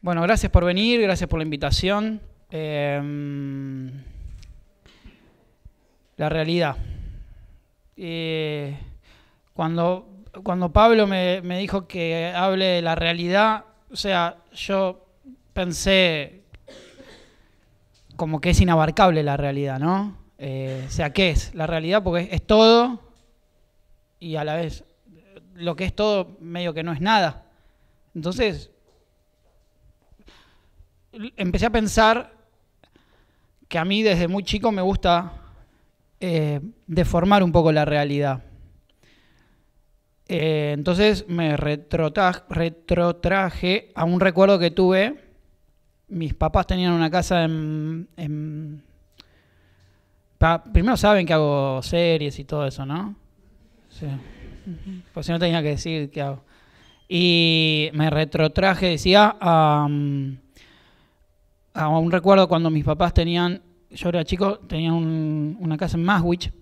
Bueno, gracias por venir, gracias por la invitación. Em, la realidad. Eh, cuando cuando Pablo me, dijo que hable de la realidad, o sea, yo pensé como que es inabarcable la realidad, ¿no? Eh, o sea, ¿qué es? La realidad porque es, todo y a la vez lo que es todo medio que no es nada. Entonces, empecé a pensar que a mí desde muy chico me gusta eh, deformar un poco la realidad. Eh, entonces me retrotraje, a un recuerdo que tuve. Mis papás tenían una casa en... primero saben que hago series y todo eso, ¿no? Sí. Pues si no tenía que decir qué hago. Y me retrotraje, decía, a, un recuerdo cuando mis papás tenían, yo era chico, tenían una casa en Maswich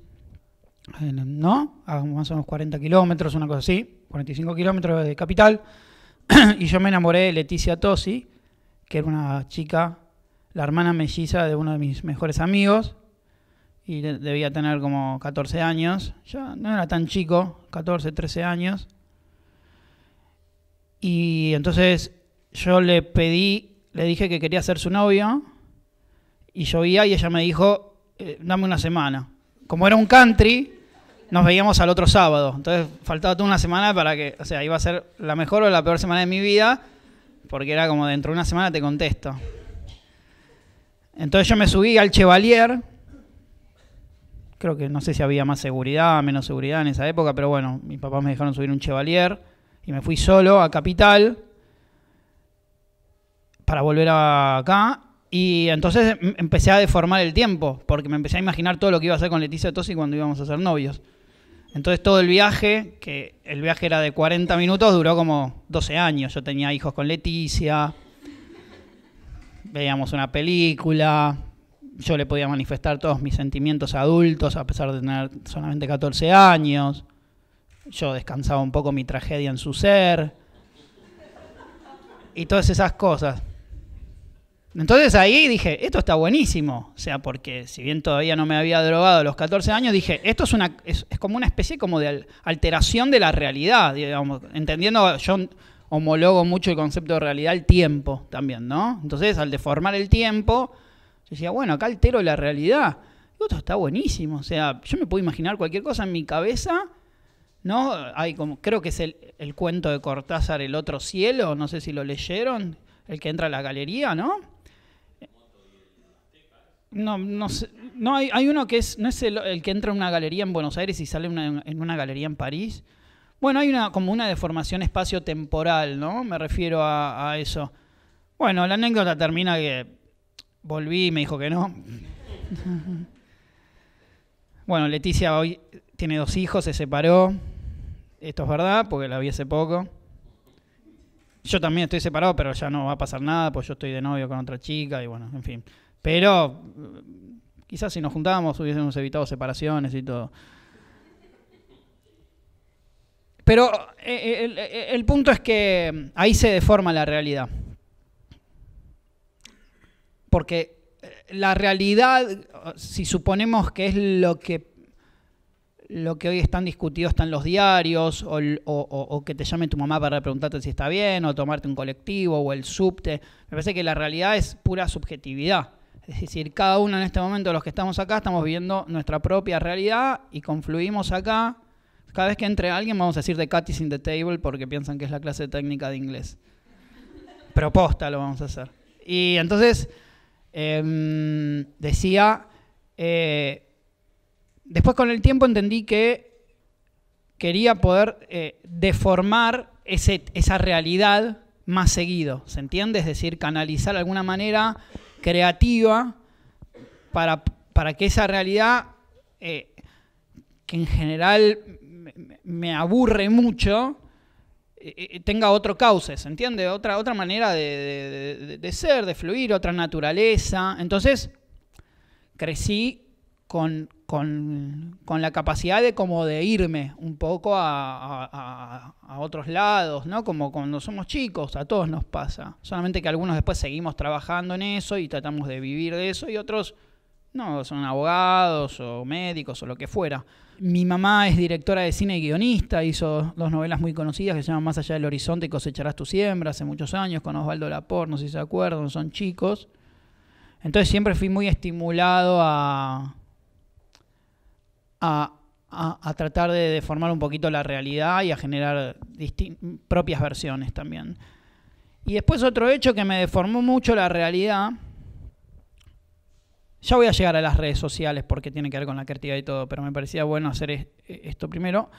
¿no? A más o menos 40 kilómetros, una cosa así, 45 kilómetros de capital. y yo me enamoré de Leticia Tosi, que era una chica, la hermana melliza de uno de mis mejores amigos. Y debía tener como 14 años. ya no era tan chico, 14, 13 años. Y entonces yo le pedí, le dije que quería ser su novio. Y llovía y ella me dijo, eh, dame una semana como era un country, nos veíamos al otro sábado. Entonces faltaba toda una semana para que, o sea, iba a ser la mejor o la peor semana de mi vida, porque era como dentro de una semana te contesto. Entonces yo me subí al Chevalier. Creo que no sé si había más seguridad, menos seguridad en esa época, pero bueno, mis papás me dejaron subir un Chevalier y me fui solo a Capital para volver acá. Y entonces em, empecé a deformar el tiempo, porque me empecé a imaginar todo lo que iba a hacer con Leticia Tosi cuando íbamos a ser novios. Entonces todo el viaje, que el viaje era de 40 minutos, duró como 12 años. Yo tenía hijos con Leticia, veíamos una película, yo le podía manifestar todos mis sentimientos adultos a pesar de tener solamente 14 años. Yo descansaba un poco mi tragedia en su ser. Y todas esas cosas. Entonces ahí dije, esto está buenísimo. O sea, porque si bien todavía no me había drogado a los 14 años, dije, esto es, una, es, como una especie como de alteración de la realidad. Digamos. Entendiendo, yo homologo mucho el concepto de realidad al tiempo también, ¿no? Entonces, al deformar el tiempo, yo decía, bueno, acá altero la realidad. esto está buenísimo. O sea, yo me puedo imaginar cualquier cosa en mi cabeza. ¿No? Hay como, creo que es el, el cuento de Cortázar, El otro cielo, no sé si lo leyeron, el que entra a la galería, ¿no? No, no sé. hay, hay uno que es. No es el, que entra en una galería en Buenos Aires y sale en una galería en París. Bueno, hay una como una deformación espacio-temporal, ¿no? Me refiero a, eso. Bueno, la anécdota termina que volví y me dijo que no. bueno, Leticia hoy tiene dos hijos, se separó. Esto es verdad, porque la vi hace poco. Yo también estoy separado, pero ya no va a pasar nada, pues yo estoy de novio con otra chica y bueno, en fin. Pero mm, quizás si nos juntábamos hubiésemos evitado separaciones y todo. Pero eh, eh, eh, el, punto es que mm, ahí se deforma la realidad. Porque la realidad, si suponemos que es lo que, lo que hoy están discutidos en los diarios, o, que te llame tu mamá para preguntarte si está bien, o tomarte un colectivo, o el subte, me parece que la realidad es pura subjetividad. Es decir, cada uno en este momento, los que estamos acá, estamos viendo nuestra propia realidad y confluimos acá. Cada vez que entre alguien vamos a decir The Cat is in the table porque piensan que es la clase técnica de inglés. Proposta lo vamos a hacer. Y entonces em, decía, eh, después con el tiempo entendí que quería poder eh, deformar esa realidad más seguido, ¿se entiende? Es decir, canalizar de alguna manera creativa para, que esa realidad, eh, que en general me, aburre mucho, eh, eh, tenga otro cauce, ¿se entiende? Otra, otra manera de ser, de fluir, otra naturaleza. Entonces, crecí con, la capacidad de como de irme un poco a, otros lados, ¿no? Como cuando somos chicos, a todos nos pasa. Solamente que algunos después seguimos trabajando en eso y tratamos de vivir de eso y otros no, son abogados o médicos o lo que fuera. Mi mamá es directora de cine y guionista, hizo dos novelas muy conocidas que se llaman Más allá del horizonte y cosecharás tu siembra hace muchos años con Osvaldo Laporte, no sé si se acuerdan, son chicos. Entonces siempre fui muy estimulado a, a, tratar de deformar un poquito la realidad y a generar propias versiones también. Y después otro hecho que me deformó mucho la realidad, ya voy a llegar a las redes sociales porque tiene que ver con la creatividad y todo, pero me parecía bueno hacer esto primero.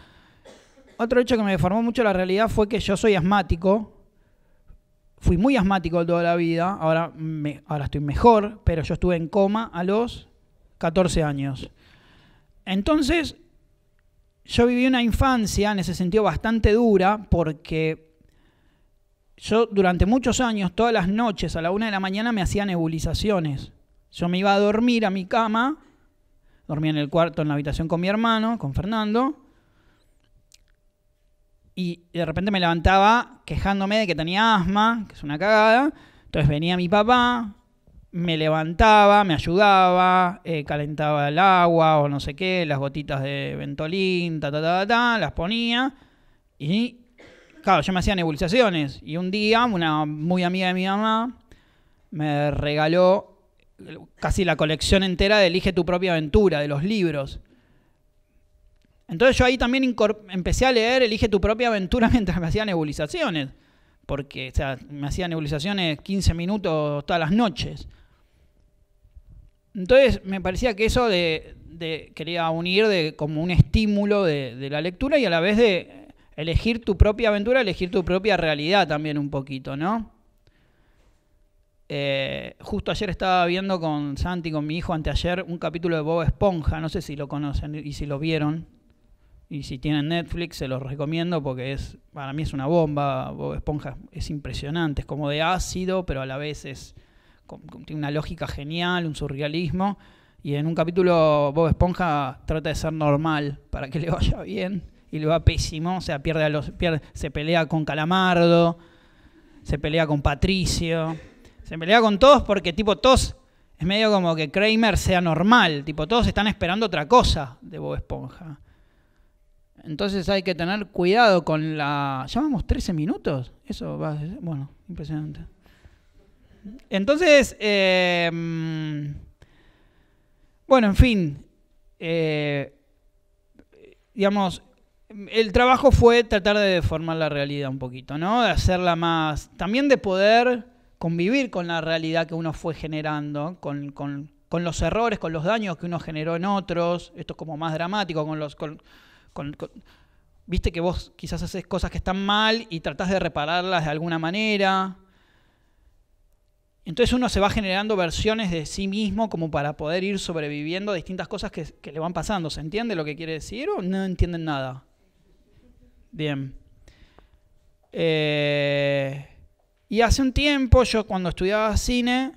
Otro hecho que me deformó mucho la realidad fue que yo soy asmático, fui muy asmático toda la vida, ahora, ahora estoy mejor, pero yo estuve en coma a los 14 años. Entonces, yo viví una infancia en ese sentido bastante dura porque yo durante muchos años, todas las noches a la una de la mañana me hacía nebulizaciones. Yo me iba a dormir a mi cama, dormía en el cuarto, en la habitación con mi hermano, con Fernando, y de repente me levantaba quejándome de que tenía asma, que es una cagada. Entonces venía mi papá, me levantaba, me ayudaba, eh, calentaba el agua o no sé qué, las gotitas de ventolín, ta, ta, ta, las ponía. Y, claro, yo me hacía nebulizaciones. Y un día, una muy amiga de mi mamá me regaló casi la colección entera de Elige tu propia aventura, de los libros. Entonces yo ahí también empecé a leer Elige tu propia aventura mientras me hacía nebulizaciones porque o sea, me hacía nebulizaciones 15 minutos todas las noches. Entonces me parecía que eso de, quería unir de, como un estímulo de, la lectura y a la vez de elegir tu propia aventura, elegir tu propia realidad también un poquito, ¿no? Eh, justo ayer estaba viendo con Santi, con mi hijo, anteayer, un capítulo de Bob Esponja, no sé si lo conocen y si lo vieron. Y si tienen Netflix, se los recomiendo porque es para mí es una bomba. Bob Esponja es impresionante, es como de ácido, pero a la vez es tiene una lógica genial, un surrealismo. Y en un capítulo Bob Esponja trata de ser normal para que le vaya bien y le va pésimo. O sea, pierde los, pierde, se pelea con Calamardo, se pelea con Patricio, se pelea con todos porque tipo todos es medio como que Kramer sea normal, tipo todos están esperando otra cosa de Bob Esponja. Entonces hay que tener cuidado con la... ¿Llamamos 13 minutos? Eso va... Bueno, impresionante. Entonces, eh, bueno, en fin, eh, digamos, el trabajo fue tratar de deformar la realidad un poquito, ¿no? De hacerla más, también de poder convivir con la realidad que uno fue generando, con, con, con los errores, con los daños que uno generó en otros, esto es como más dramático, con los... Con, Viste que vos quizás haces cosas que están mal y tratás de repararlas de alguna manera. Entonces uno se va generando versiones de sí mismo como para poder ir sobreviviendo a distintas cosas que, le van pasando. ¿Se entiende lo que quiere decir o no entienden nada? Bien. Eh, y hace un tiempo yo cuando estudiaba cine,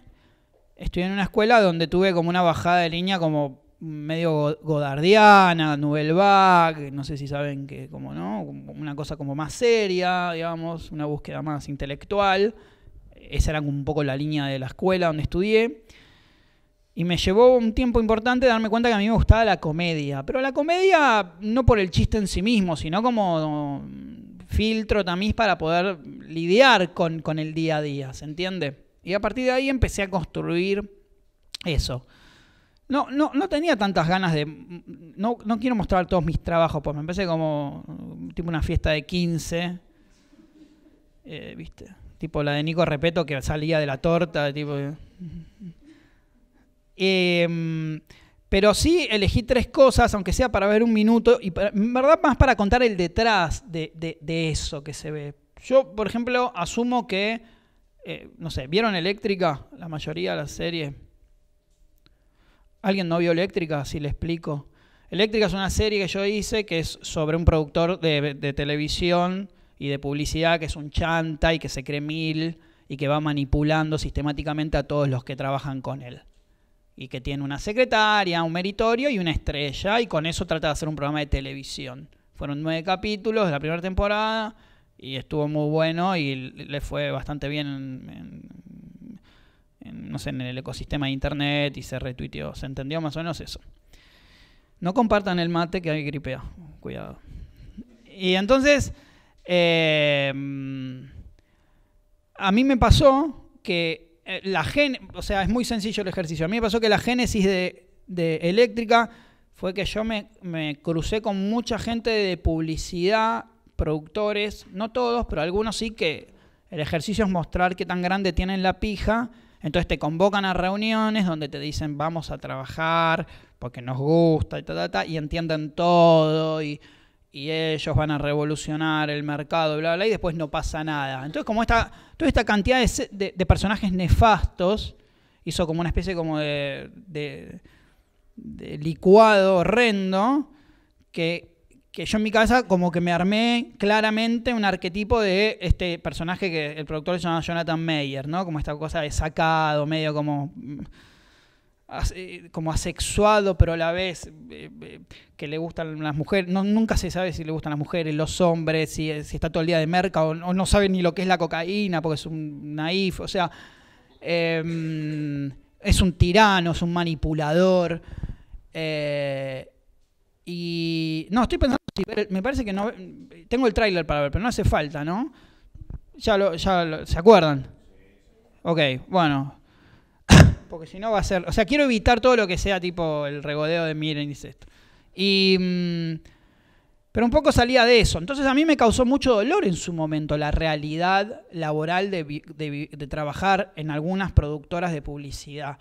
estudié en una escuela donde tuve como una bajada de línea como medio godardiana, Nouvelle no sé si saben que como no, una cosa como más seria, digamos, una búsqueda más intelectual esa era un poco la línea de la escuela donde estudié. Y me llevó un tiempo importante darme cuenta que a mí me gustaba la comedia. Pero la comedia no por el chiste en sí mismo, sino como filtro también para poder lidiar con, con el día a día, ¿se entiende? Y a partir de ahí empecé a construir eso. No, no, no tenía tantas ganas de. No, quiero mostrar todos mis trabajos, pues me empecé como tipo una fiesta de 15. Eh, ¿Viste? Tipo la de Nico Repeto que salía de la torta, tipo. Eh. Em, pero sí elegí tres cosas, aunque sea para ver un minuto, y en verdad más para contar el detrás de, eso que se ve. Yo, por ejemplo, asumo que, eh, no sé, ¿vieron Eléctrica? La mayoría de las series. ¿Alguien no vio Eléctrica? Si le explico. Eléctrica es una serie que yo hice que es sobre un productor de, de televisión y de publicidad, que es un chanta y que se cree mil y que va manipulando sistemáticamente a todos los que trabajan con él. Y que tiene una secretaria, un meritorio y una estrella, y con eso trata de hacer un programa de televisión. Fueron nueve capítulos de la primera temporada y estuvo muy bueno y le fue bastante bien en, no sé, en el ecosistema de internet y se retuiteó. Se entendió más o menos eso. No compartan el mate que hay gripea, cuidado. Y entonces Em, a mí me pasó que eh, la gen, o sea, es muy sencillo el ejercicio. A mí me pasó que la génesis de, eléctrica fue que yo me, crucé con mucha gente de publicidad, productores, no todos, pero algunos sí que el ejercicio es mostrar qué tan grande tienen la pija. Entonces te convocan a reuniones donde te dicen vamos a trabajar porque nos gusta y y entienden todo y y ellos van a revolucionar el mercado, bla, bla, y después no pasa nada. Entonces, como esta, toda esta cantidad de, personajes nefastos hizo como una especie como de, de, de licuado horrendo que, yo en mi casa como que me armé claramente un arquetipo de este personaje que el productor se llama Jonathan Mayer, ¿no? Como esta cosa de sacado, medio como eh, como asexuado, pero a la vez eh, eh, que le gustan las mujeres. nunca se sabe si le gustan las mujeres, los hombres, si, está todo el día de merca o, no sabe ni lo que es la cocaína porque es un naif. O sea, em, es un tirano, es un manipulador. y no, estoy pensando me parece que no tengo el tráiler para ver, pero no hace falta, ¿no? Ya lo, ya lo, se acuerdan. Ok, bueno, porque si no va a ser. O sea, quiero evitar todo lo que sea tipo el regodeo de miren y esto. Y. Mm, pero un poco salía de eso. Entonces a mí me causó mucho dolor en su momento la realidad laboral de, trabajar en algunas productoras de publicidad.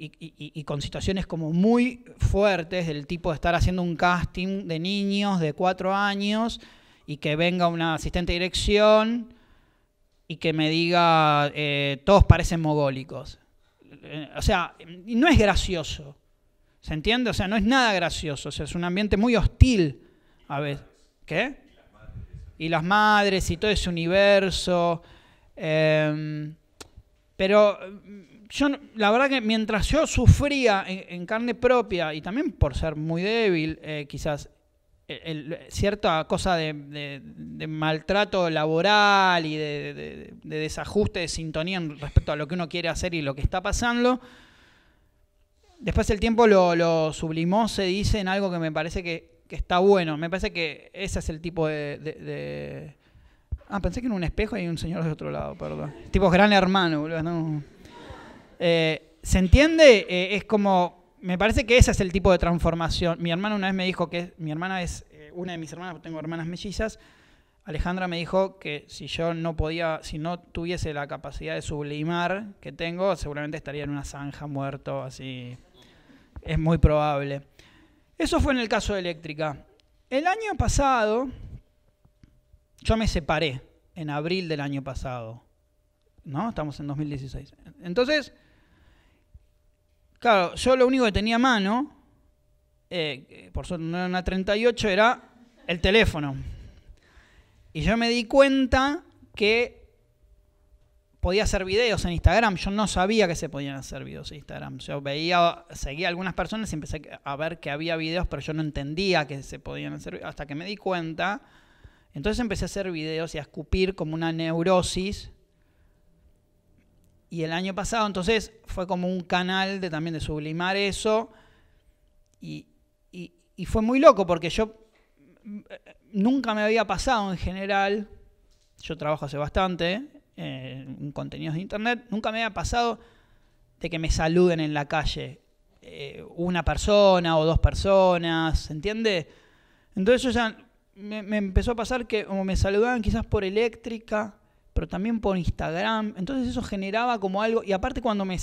Y, con situaciones como muy fuertes, del tipo de estar haciendo un casting de niños de cuatro años y que venga una asistente de dirección y que me diga, eh, todos parecen mogólicos. Eh, o sea, no es gracioso. ¿Se entiende? O sea, no es nada gracioso. O sea, es un ambiente muy hostil a veces. ¿Qué? Y las madres y todo ese universo. Em, pero mm, yo, la verdad que mientras yo sufría en, carne propia, y también por ser muy débil, eh, quizás cierta cosa de, maltrato laboral y de, desajuste, de sintonía respecto a lo que uno quiere hacer y lo que está pasando. Después el tiempo lo, sublimó, se dice, en algo que me parece que, está bueno. Me parece que ese es el tipo de, Ah, pensé que en un espejo hay un señor de otro lado, perdón. Tipo gran hermano, boludo. Eh, ¿Se entiende? Eh, es como me parece que ese es el tipo de transformación. Mi hermana una vez me dijo que mi hermana es eh, una de mis hermanas, tengo hermanas mellizas. Alejandra me dijo que si yo no podía, si no tuviese la capacidad de sublimar que tengo, seguramente estaría en una zanja muerto, así. Es muy probable. Eso fue en el caso de Eléctrica. El año pasado, yo me separé, en abril del año pasado. ¿No? Estamos en 2016. Entonces, Claro, yo lo único que tenía a mano, eh, por suerte no era una 38, era el teléfono. Y yo me di cuenta que podía hacer videos en Instagram. Yo no sabía que se podían hacer videos en Instagram. Yo veía, seguía a algunas personas y empecé a ver que había videos, pero yo no entendía que se podían hacer hasta que me di cuenta. Entonces empecé a hacer videos y a escupir como una neurosis y el año pasado entonces fue como un canal de, también de sublimar eso. Y, fue muy loco porque yo mm, nunca me había pasado en general, yo trabajo hace bastante eh, en contenidos de internet, nunca me había pasado de que me saluden en la calle eh, una persona o dos personas, entiende? Entonces ya me, empezó a pasar que como me saludaban quizás por eléctrica pero también por Instagram. Entonces eso generaba como algo, y aparte cuando me...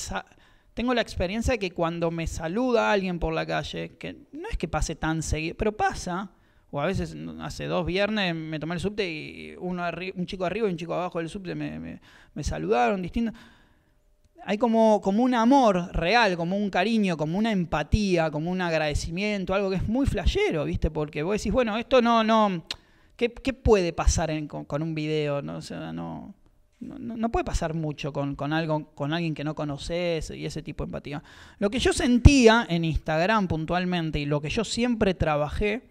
Tengo la experiencia de que cuando me saluda alguien por la calle, que no es que pase tan seguido, pero pasa, o a veces hace dos viernes me tomé el subte y uno un chico arriba y un chico abajo del subte me, saludaron distinto. Hay como, como un amor real, como un cariño, como una empatía, como un agradecimiento, algo que es muy flayero, ¿viste? Porque vos decís, bueno, esto no, no, ¿Qué, puede pasar con, un video? ¿no? no, no, puede pasar mucho con, algo, con alguien que no conoces y ese tipo de empatía. Lo que yo sentía en Instagram puntualmente y lo que yo siempre trabajé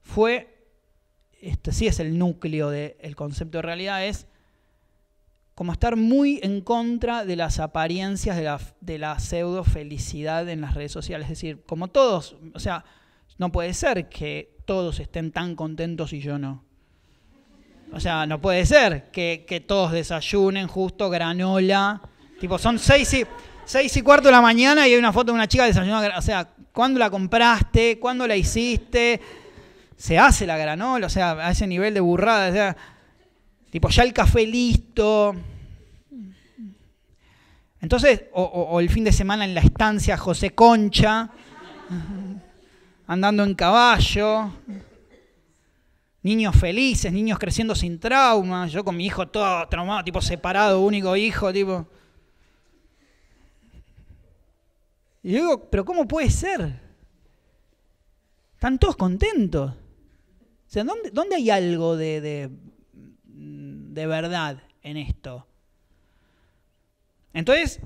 fue, este sí es el núcleo del concepto de realidad, es como estar muy en contra de las apariencias de la, de la pseudo felicidad en las redes sociales. Es decir, como todos, o sea, no puede ser que todos estén tan contentos y yo no. O sea, no puede ser que, todos desayunen justo granola. Tipo, son seis y, y cuarto de la mañana y hay una foto de una chica desayunando. O sea, ¿cuándo la compraste? ¿Cuándo la hiciste? Se hace la granola, o sea, a ese nivel de burrada. O sea, tipo, ya el café listo. Entonces, o el fin de semana en la estancia José Concha andando en caballo, niños felices, niños creciendo sin trauma, yo con mi hijo todo traumado, tipo separado, único hijo, tipo... Y yo digo, pero ¿cómo puede ser? Están todos contentos. O sea, ¿dónde, hay algo de, de, verdad en esto? Entonces,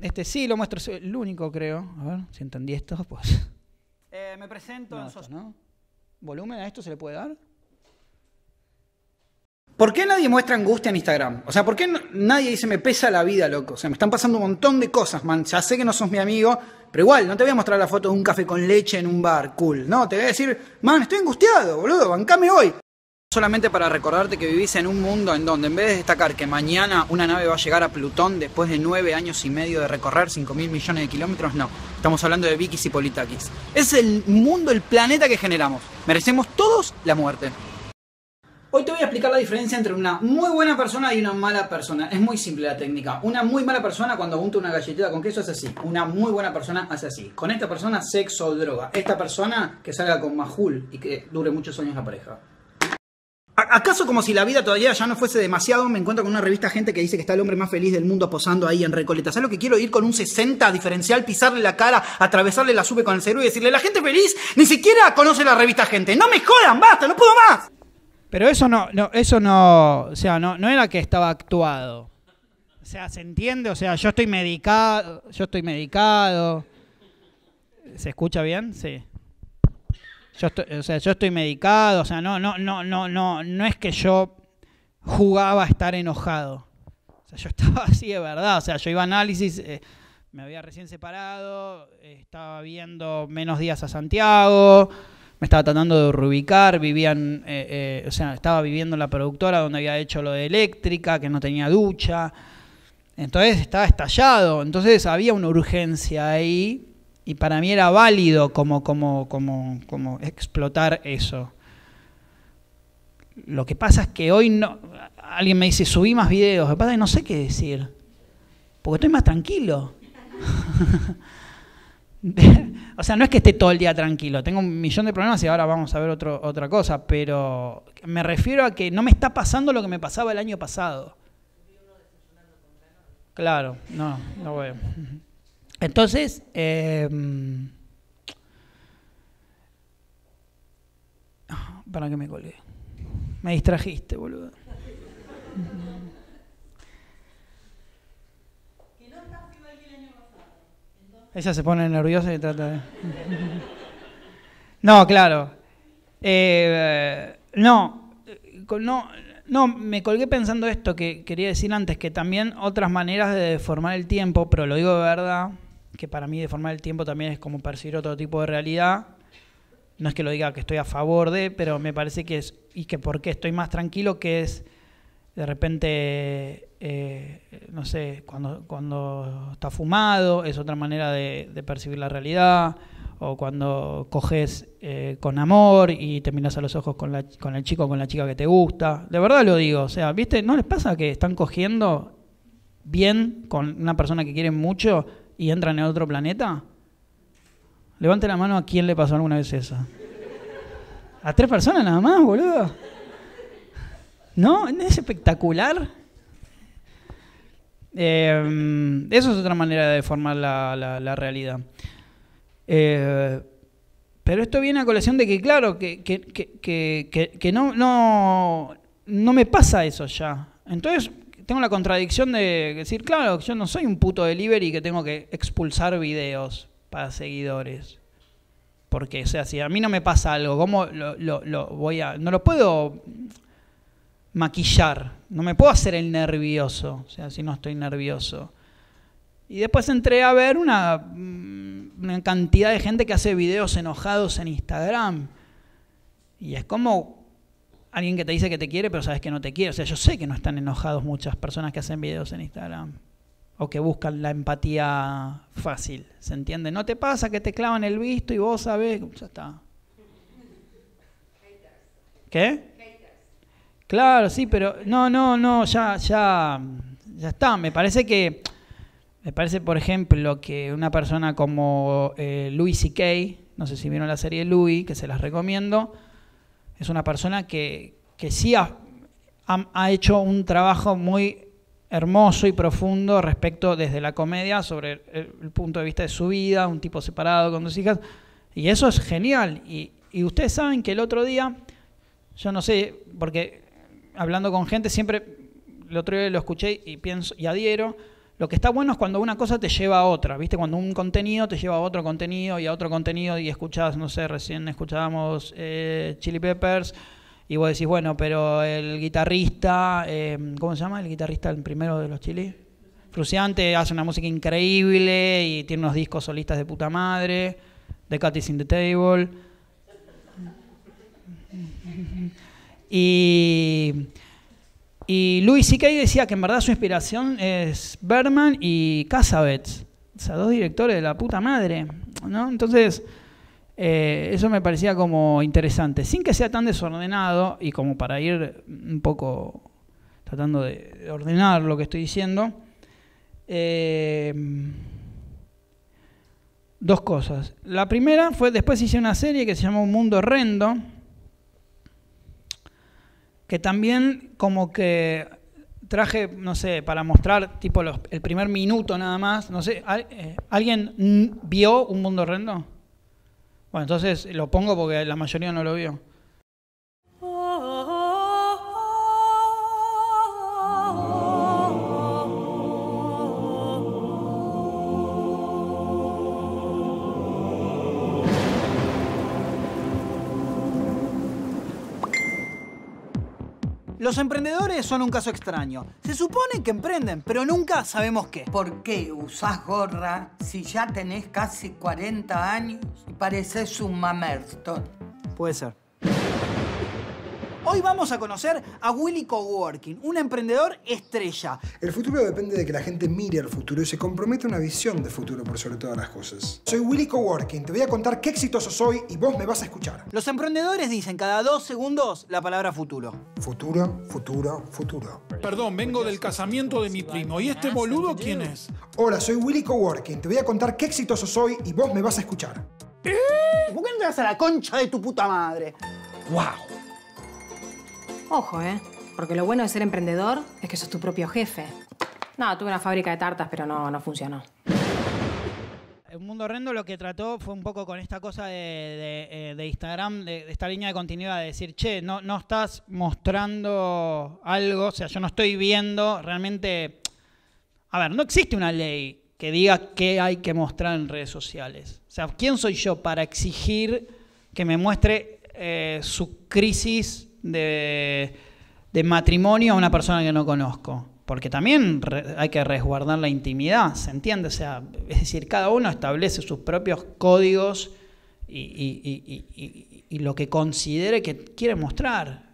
este sí lo muestro, el único creo. A ver, si entendí esto, pues... Eh, me presento en ¿Volumen a esto se le puede dar? ¿Por qué nadie muestra angustia en Instagram? O sea, ¿por qué nadie dice me pesa la vida, loco? O sea, me están pasando un montón de cosas, man. Ya sé que no sos mi amigo, pero igual, no te voy a mostrar la foto de un café con leche en un bar, cool. No, te voy a decir, man, estoy angustiado, boludo, bancame hoy. Solamente para recordarte que vivís en un mundo en donde en vez de destacar que mañana una nave va a llegar a Plutón después de nueve años y medio de recorrer cinco mil millones de kilómetros, no. Estamos hablando de Vikis y Politakis. Es el mundo, el planeta que generamos. Merecemos todos la muerte. Hoy te voy a explicar la diferencia entre una muy buena persona y una mala persona. Es muy simple la técnica. Una muy mala persona cuando junta una galletita con queso hace así. Una muy buena persona hace así. Con esta persona sexo o droga. Esta persona que salga con Majul y que dure muchos años la pareja. ¿Acaso como si la vida todavía ya no fuese demasiado? Me encuentro con una revista gente que dice que está el hombre más feliz del mundo posando ahí en Recoleta. ¿Sabes lo que quiero? Ir con un 60 diferencial, pisarle la cara, atravesarle la sube con el cerebro y decirle, la gente feliz ni siquiera conoce la revista gente. No me jodan, basta, no puedo más. Pero eso no, no eso no, o sea, no, no era que estaba actuado. O sea, ¿se entiende? O sea, yo estoy medicado, yo estoy medicado. ¿Se escucha bien? Sí. Yo estoy, o sea, yo estoy medicado, o sea, no, no, no, no, no, no es que yo jugaba a estar enojado. O sea, yo estaba así de verdad, o sea, yo iba a análisis, eh, me había recién separado, estaba viendo menos días a Santiago, me estaba tratando de reubicar, vivían, eh, eh, o sea, estaba viviendo en la productora donde había hecho lo de eléctrica, que no tenía ducha. Entonces estaba estallado, entonces había una urgencia ahí y para mí era válido como, como, como, como explotar eso. Lo que pasa es que hoy no, alguien me dice, subí más videos, lo que pasa es que no sé qué decir, porque estoy más tranquilo. o sea, no es que esté todo el día tranquilo, tengo un millón de problemas y ahora vamos a ver otra cosa, pero me refiero a que no me está pasando lo que me pasaba el año pasado. Claro, no, no voy. Entonces, em, ah, para que me colgué. Me distrajiste, boludo. Ella se pone nerviosa y trata de... no, claro. Eh, no, eh, no, no, me colgué pensando esto que quería decir antes, que también otras maneras de deformar el tiempo, pero lo digo de verdad, que para mí deformar el tiempo también es como percibir otro tipo de realidad. No es que lo diga que estoy a favor de, pero me parece que es, y que porque estoy más tranquilo, que es de repente, eh, no sé, cuando, cuando está fumado, es otra manera de, percibir la realidad, o cuando coges eh, con amor y te miras a los ojos con, con el chico o con la chica que te gusta. De verdad lo digo, o sea, ¿viste? ¿No les pasa que están cogiendo bien con una persona que quieren mucho y entran en otro planeta? Levante la mano a quien le pasó alguna vez eso. A tres personas nada más, boludo. ¿No? ¿Es espectacular? Eh, eso es otra manera de formar la, realidad. Eh, pero esto viene a colación de que, claro, que, que no, no, no me pasa eso ya. Entonces, tengo la contradicción de decir, claro, yo no soy un puto delivery que tengo que expulsar videos para seguidores. Porque, o sea, si a mí no me pasa algo, ¿cómo lo, voy a...? No lo puedo maquillar, no me puedo hacer el nervioso, o sea, si no estoy nervioso. Y después entré a ver una, mm, una cantidad de gente que hace videos enojados en Instagram. Y es como, alguien que te dice que te quiere, pero sabes que no te quiere. O sea, yo sé que no están enojados muchas personas que hacen videos en Instagram o que buscan la empatía fácil. ¿Se entiende? No te pasa que te clavan el visto y vos sabés. Ya está. ¿Qué? Claro, sí, pero no, no, no, ya, ya, ya está. Me parece que, me parece, por ejemplo, que una persona como eh, Louis C.K., no sé si vieron la serie Louis, que se las recomiendo, es una persona que, que sí ha, hecho un trabajo muy hermoso y profundo respecto desde la comedia sobre el, punto de vista de su vida, un tipo separado con dos hijas, y eso es genial. Y, y ustedes saben que el otro día, yo no sé, porque hablando con gente siempre, el otro día lo escuché y pienso y adhiero, lo que está bueno es cuando una cosa te lleva a otra, ¿viste? Cuando un contenido te lleva a otro contenido y a otro contenido y escuchas, no sé, recién escuchábamos eh, Chili Peppers y vos decís, bueno, pero el guitarrista, eh, ¿cómo se llama? El guitarrista, el primero de los Chili. Fruciante, hace una música increíble y tiene unos discos solistas de puta madre. The Cat is in the Table. Y y Louis C.K. decía que en verdad su inspiración es Berman y Casabets, o sea, dos directores de la puta madre, ¿no? Entonces, eh, eso me parecía como interesante, sin que sea tan desordenado y como para ir un poco tratando de ordenar lo que estoy diciendo. Eh, dos cosas. La primera fue, después hice una serie que se llamó Un Mundo Horrendo, que también como que traje, no sé, para mostrar tipo el primer minuto nada más, no sé, eh, ¿alguien vio Un Mundo Horrendo? Bueno, entonces lo pongo porque la mayoría no lo vio. Los emprendedores son un caso extraño. Se supone que emprenden, pero nunca sabemos qué. ¿Por qué usás gorra si ya tenés casi 40 años y pareces un mamerton? Puede ser. Hoy vamos a conocer a Willy Coworking, un emprendedor estrella. El futuro depende de que la gente mire al futuro y se comprometa una visión de futuro por sobre todas las cosas. Soy Willy Coworking, te voy a contar qué exitoso soy y vos me vas a escuchar. Los emprendedores dicen cada dos segundos la palabra futuro. Futuro, futuro, futuro. Perdón, vengo del casamiento de mi primo. ¿Y este boludo quién es? Hola, soy Willy Coworking, te voy a contar qué exitoso soy y vos me vas a escuchar. ¿Eh? ¿Por qué no a la concha de tu puta madre? ¡Wow! Ojo, ¿eh? Porque lo bueno de ser emprendedor es que sos tu propio jefe. No, tuve una fábrica de tartas, pero no, funcionó. El mundo horrendo lo que trató fue un poco con esta cosa de, eh, Instagram, de, esta línea de continuidad, de decir, che, no, no estás mostrando algo, o sea, yo no estoy viendo realmente. A ver, no existe una ley que diga qué hay que mostrar en redes sociales. O sea, ¿quién soy yo para exigir que me muestre eh, su crisis de, matrimonio a una persona que no conozco. Porque también hay que resguardar la intimidad, ¿se entiende? O sea, es decir, cada uno establece sus propios códigos y, lo que considere que quiere mostrar,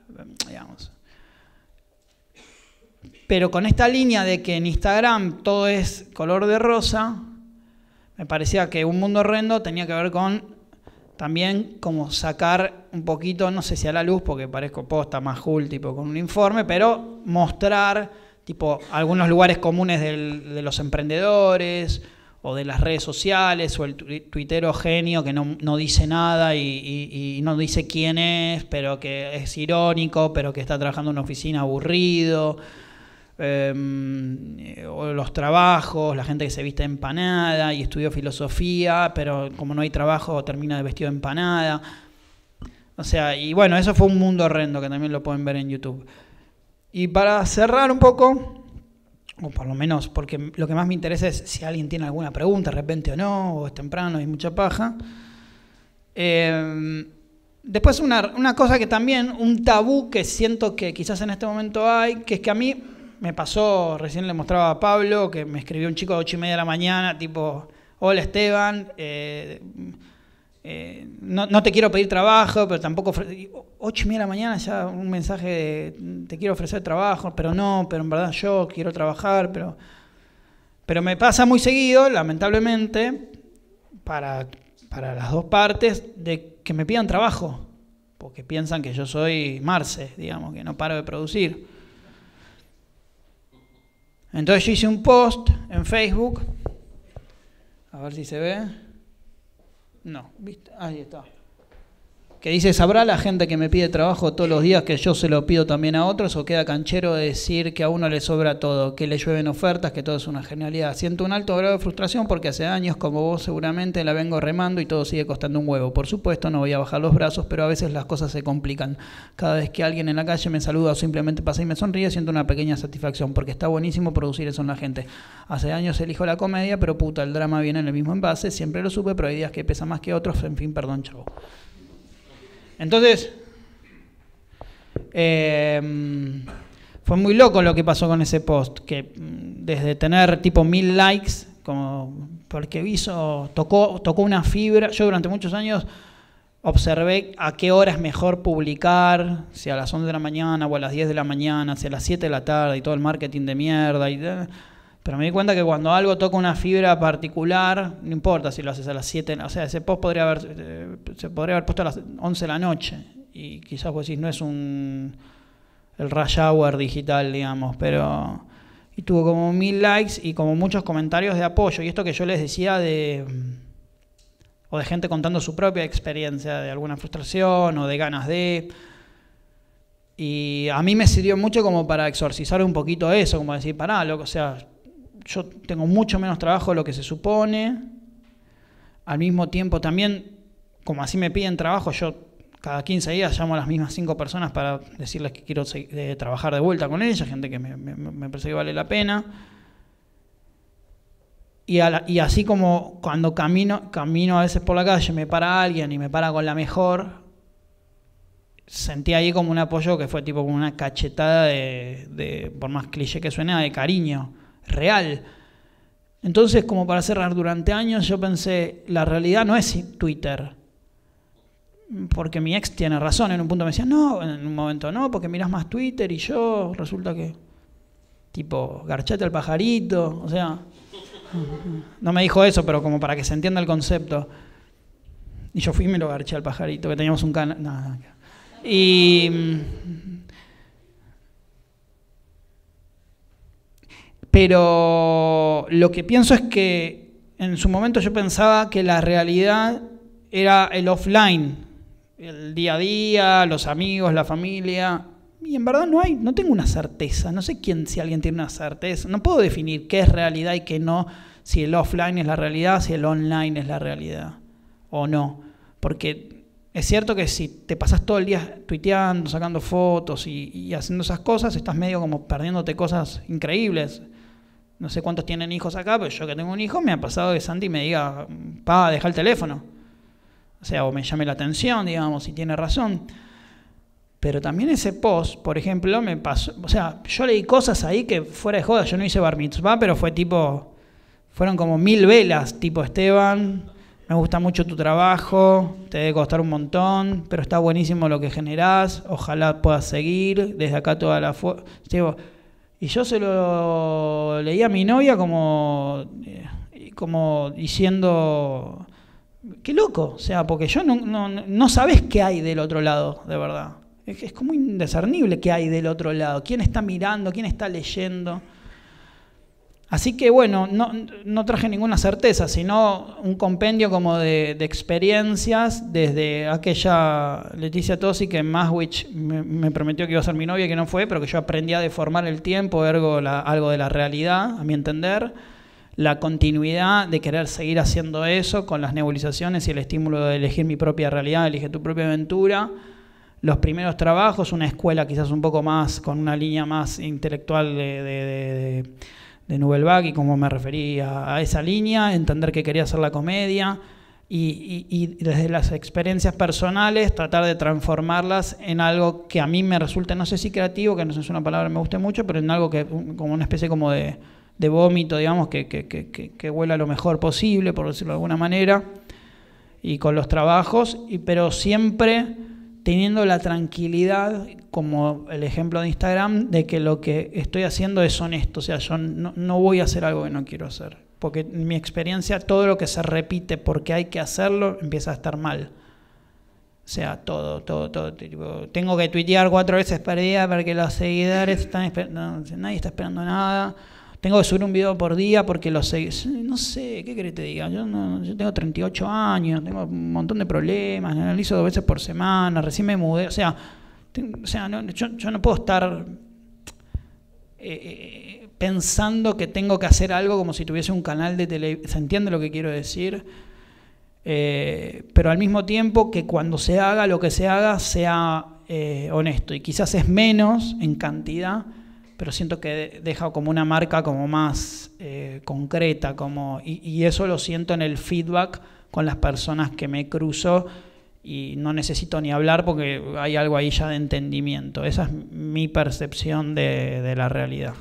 Pero con esta línea de que en Instagram todo es color de rosa, me parecía que un mundo horrendo tenía que ver con también como sacar un poquito, no sé si a la luz, porque parezco posta más Hull, tipo con un informe, pero mostrar tipo algunos lugares comunes de los emprendedores o de las redes sociales o el tuitero genio que no, dice nada y, no dice quién es, pero que es irónico, pero que está trabajando en una oficina aburrido Em, los trabajos, la gente que se viste empanada y estudió filosofía, pero como no hay trabajo termina de vestido empanada. O sea, y bueno, eso fue un mundo horrendo que también lo pueden ver en YouTube. Y para cerrar un poco, o por lo menos porque lo que más me interesa es si alguien tiene alguna pregunta, de repente o no, o es temprano, hay mucha paja. Em, después una, una cosa que también, un tabú que siento que quizás en este momento hay, que es que a mí me pasó, recién le mostraba a Pablo, que me escribió un chico a 8 y media de la mañana, tipo, hola Esteban, eh, eh, no, te quiero pedir trabajo, pero tampoco... 8 y media de la mañana ya un mensaje de, te quiero ofrecer trabajo, pero no, pero en verdad yo quiero trabajar, pero... Pero me pasa muy seguido, lamentablemente, para, para las dos partes, de que me pidan trabajo, porque piensan que yo soy Marce, digamos, que no paro de producir. Entonces yo hice un post en Facebook. A ver si se ve. No, ahí está que dice, ¿sabrá la gente que me pide trabajo todos los días que yo se lo pido también a otros o queda canchero decir que a uno le sobra todo, que le llueven ofertas, que todo es una genialidad? Siento un alto grado de frustración porque hace años, como vos seguramente, la vengo remando y todo sigue costando un huevo. Por supuesto, no voy a bajar los brazos, pero a veces las cosas se complican. Cada vez que alguien en la calle me saluda o simplemente pasa y me sonríe, siento una pequeña satisfacción porque está buenísimo producir eso en la gente. Hace años elijo la comedia, pero puta, el drama viene en el mismo envase, siempre lo supe, pero hay días que pesa más que otros, en fin, perdón, chavo. Entonces, em, fue muy loco lo que pasó con ese post, que mm, desde tener tipo mil likes, porque hizo, tocó, tocó una fibra, yo durante muchos años observé a qué hora es mejor publicar, si a las 11 de la mañana o a las 10 de la mañana, si a las 7 de la tarde y todo el marketing de mierda. Y, pero me di cuenta que cuando algo toca una fibra particular, no importa si lo haces a las 7, o sea, ese post podría haber, eh, se podría haber puesto a las 11 de la noche. Y quizás vos decís, no es un el rush hour digital, digamos, pero... Y tuvo como mil likes y como muchos comentarios de apoyo. Y esto que yo les decía de... O de gente contando su propia experiencia, de alguna frustración o de ganas de... Y a mí me sirvió mucho como para exorcizar un poquito eso, como decir, pará, loco, o sea, yo tengo mucho menos trabajo de lo que se supone. Al mismo tiempo también, como así me piden trabajo, yo cada 15 días llamo a las mismas 5 personas para decirles que quiero trabajar de vuelta con ellas, gente que me, parece que vale la pena. Y, así como cuando camino, camino a veces por la calle, me para alguien y me para con la mejor, sentí ahí como un apoyo que fue tipo una cachetada de, de por más cliché que suena, de cariño real. Entonces, como para cerrar, durante años yo pensé, la realidad no es Twitter. Porque mi ex tiene razón, en un punto me decía, no, en un momento no, porque miras más Twitter y yo, resulta que, tipo, garchate al pajarito, o sea, no me dijo eso, pero como para que se entienda el concepto. Y yo fui y me lo garché al pajarito, que teníamos un canal. Y Pero lo que pienso es que en su momento yo pensaba que la realidad era el offline, el día a día, los amigos, la familia. Y en verdad no hay, no tengo una certeza, no sé quién, si alguien tiene una certeza, no puedo definir qué es realidad y qué no, si el offline es la realidad, si el online es la realidad o no. Porque es cierto que si te pasas todo el día tuiteando, sacando fotos y, y haciendo esas cosas, estás medio como perdiéndote cosas increíbles. No sé cuántos tienen hijos acá, pero yo que tengo un hijo me ha pasado que Santi me diga, pa, deja el teléfono. O sea, o me llame la atención, digamos, si tiene razón. Pero también ese post, por ejemplo, me pasó. O sea, yo leí cosas ahí que fuera de joda, yo no hice bar mitzvah, pero fue tipo. Fueron como mil velas, tipo Esteban, me gusta mucho tu trabajo, te debe costar un montón, pero está buenísimo lo que generás, ojalá puedas seguir, desde acá toda la fuerza. Y yo se lo leí a mi novia como, eh, como diciendo, qué loco, o sea, porque yo no, no, sabes qué hay del otro lado, de verdad. Es, como indiscernible qué hay del otro lado, quién está mirando, quién está leyendo. Así que bueno, no, traje ninguna certeza, sino un compendio como de, experiencias desde aquella Leticia Tosi que Maswich me, prometió que iba a ser mi novia que no fue, pero que yo aprendí a deformar el tiempo, algo de la realidad, a mi entender, la continuidad de querer seguir haciendo eso con las nebulizaciones y el estímulo de elegir mi propia realidad, elige tu propia aventura los primeros trabajos, una escuela quizás un poco más, con una línea más intelectual de, de Nubelbach y cómo me refería a esa línea, entender que quería hacer la comedia y, desde las experiencias personales tratar de transformarlas en algo que a mí me resulta, no sé si creativo, que no sé si es una palabra que me guste mucho, pero en algo que como una especie como de, de vómito, digamos, que, que, que, que, huela lo mejor posible, por decirlo de alguna manera, y con los trabajos, y, pero siempre teniendo la tranquilidad, como el ejemplo de Instagram, de que lo que estoy haciendo es honesto, o sea, yo no, voy a hacer algo que no quiero hacer. Porque en mi experiencia, todo lo que se repite porque hay que hacerlo, empieza a estar mal. O sea, todo, todo, todo. tengo que tuitear cuatro veces por día para que los seguidores están esperando. nadie está esperando nada tengo que subir un video por día porque los no sé, ¿qué querés que te diga? Yo, tengo 38 años, tengo un montón de problemas, analizo dos veces por semana, recién me mudé, o sea, sea yo, no puedo estar eh, eh, pensando que tengo que hacer algo como si tuviese un canal de televisión, ¿se entiende lo que quiero decir? Eh, pero al mismo tiempo que cuando se haga lo que se haga sea honesto y quizás es menos en cantidad, pero siento que deja como una marca como más eh, concreta, como, y, eso lo siento en el feedback con las personas que me cruzo y no necesito ni hablar porque hay algo ahí ya de entendimiento. Esa es mi percepción de la realidad.